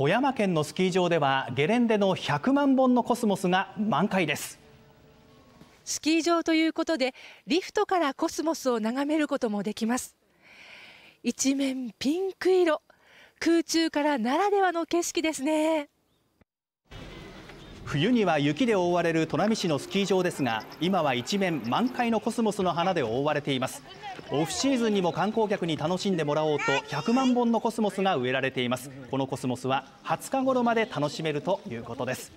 富山県のスキー場ではゲレンデの100万本のコスモスが満開ですスキー場ということでリフトからコスモスを眺めることもできます一面ピンク色空中からならではの景色ですね冬には雪で覆われる砺波市のスキー場ですが今は一面満開のコスモスの花で覆われていますオフシーズンにも観光客に楽しんでもらおうと100万本のコスモスが植えられていますこのコスモスは20日頃まで楽しめるということです